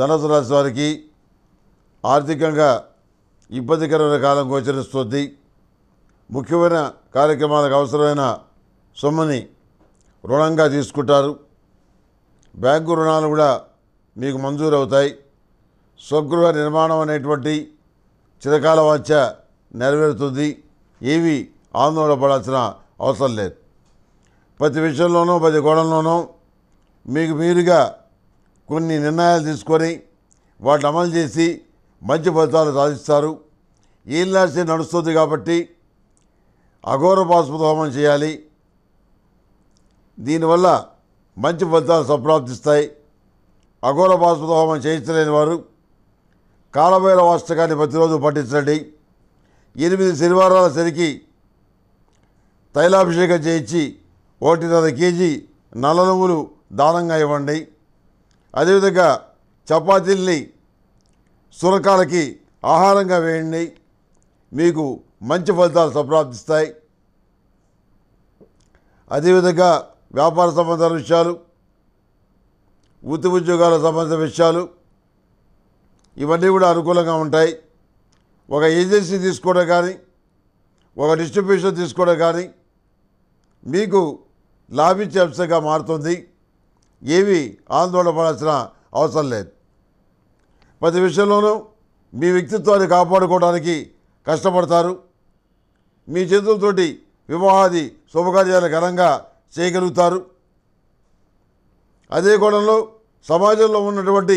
ధనసు రాశి వారికి ఆర్థికంగా ఇబ్బందికరమైన కాలం గోచరిస్తుంది ముఖ్యమైన కార్యక్రమాలకు అవసరమైన సొమ్ముని రుణంగా తీసుకుంటారు బ్యాంకు రుణాలు కూడా మీకు మంజూరవుతాయి స్వగృహ నిర్మాణం అనేటువంటి చిరకాల వాంఛ నెరవేరుతుంది ఏవి ఆందోళన పడాల్సిన అవసరం లేదు ప్రతి విషయంలోనూ ప్రతి గోడంలోనూ మీకు మీరుగా కొన్ని నిర్ణయాలు తీసుకొని వాటిని అమలు చేసి మంచి ఫలితాలు సాధిస్తారు ఏం నడుస్తుంది కాబట్టి అఘోర బాస్పద హోమం చేయాలి దీనివల్ల మంచి ఫలితాలు సంప్రాప్తిస్తాయి అఘోర బాస్పద హోమం చేయించలేని వారు కాలభైర వాస్తకాన్ని ప్రతిరోజు పఠించండి ఎనిమిది శనివారాల సరికి తైలాభిషేకం చేయించి ఒకటిన్నర కేజీ నల్ల నువ్వులు దానంగా ఇవ్వండి అదేవిధంగా చపాతీల్ని సురకాలకి ఆహారంగా వేయండి మీకు మంచి ఫలితాలు సంప్రాప్తిస్తాయి అదేవిధంగా వ్యాపార సంబంధ విషయాలు వృత్తి ఉద్యోగాల సంబంధ విషయాలు ఇవన్నీ కూడా అనుకూలంగా ఉంటాయి ఒక ఏజెన్సీ తీసుకోవడం కానీ ఒక డిస్ట్రిబ్యూషన్ తీసుకోవడం కానీ మీకు లాభించే అంశంగా మారుతుంది ఏవి ఆందోళన పడాల్సిన అవసరం లేదు ప్రతి విషయంలోనూ మీ వ్యక్తిత్వాన్ని కాపాడుకోవడానికి కష్టపడతారు మీ చేతులతోటి వివాహాది శుభకార్యాలు ఘనంగా చేయగలుగుతారు అదే కోణంలో సమాజంలో ఉన్నటువంటి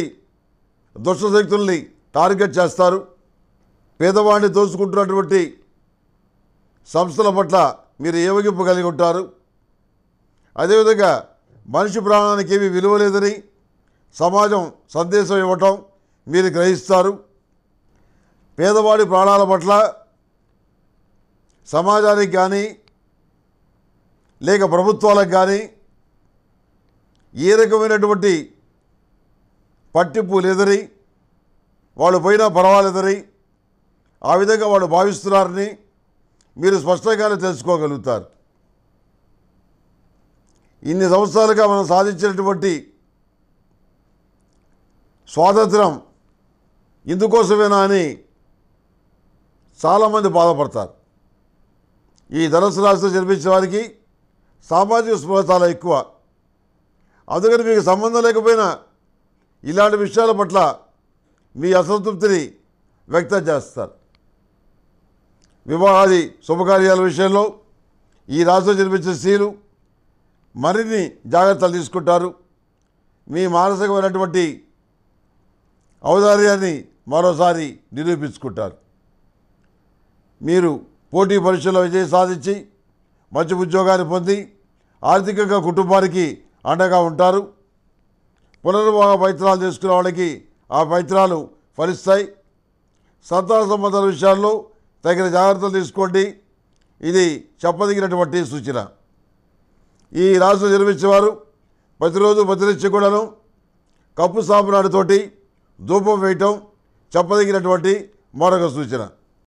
దుష్టశక్తుల్ని టార్గెట్ చేస్తారు పేదవాడిని దోచుకుంటున్నటువంటి సంస్థల పట్ల మీరు ఏవగింపు కలిగి ఉంటారు అదేవిధంగా మనిషి ప్రాణానికి ఏమీ విలువ లేదని సమాజం సందేశం ఇవ్వటం మీరు గ్రహిస్తారు పేదవాడి ప్రాణాల పట్ల సమాజానికి కానీ లేక ప్రభుత్వాలకు కానీ ఏ రకమైనటువంటి పట్టింపు లేదని వాళ్ళు పోయినా పర్వాలేదని ఆ విధంగా వాళ్ళు భావిస్తున్నారని మీరు స్పష్టంగానే తెలుసుకోగలుగుతారు ఇన్ని సంవత్సరాలుగా మనం సాధించినటువంటి స్వాతంత్రం ఇందుకోసమేనా అని చాలామంది బాధపడతారు ఈ ధనస్సు రాశిలో జన్మించిన వారికి సామాజిక స్పృహ చాలా ఎక్కువ అందుకని మీకు సంబంధం లేకపోయినా ఇలాంటి విషయాల పట్ల మీ అసంతృప్తిని వ్యక్తం చేస్తారు వివాహాది శుభకార్యాల విషయంలో ఈ రాశిలో జన్మించిన స్త్రీలు మరిన్ని జాగ్రత్తలు తీసుకుంటారు మీ మానసికమైనటువంటి ఔదార్యాన్ని మరోసారి నిరూపించుకుంటారు మీరు పోటీ పరీక్షలో విజయం సాధించి మంచి ఉద్యోగాన్ని పొంది ఆర్థికంగా కుటుంబానికి అండగా ఉంటారు పునర్వాహ పైత్రాలు తీసుకునే వాళ్ళకి ఆ పైత్రాలు ఫలిస్తాయి సంతాన సంబంధాల విషయాల్లో తగిన జాగ్రత్తలు తీసుకోండి ఇది చెప్పదగినటువంటి సూచన ఈ రాసులు జన్మించేవారు ప్రతిరోజు ప్రతినిత్య కూడాను కప్పు సాంబ్రాణితోటి ధూపం వేయటం చెప్పదగినటువంటి మరొక సూచన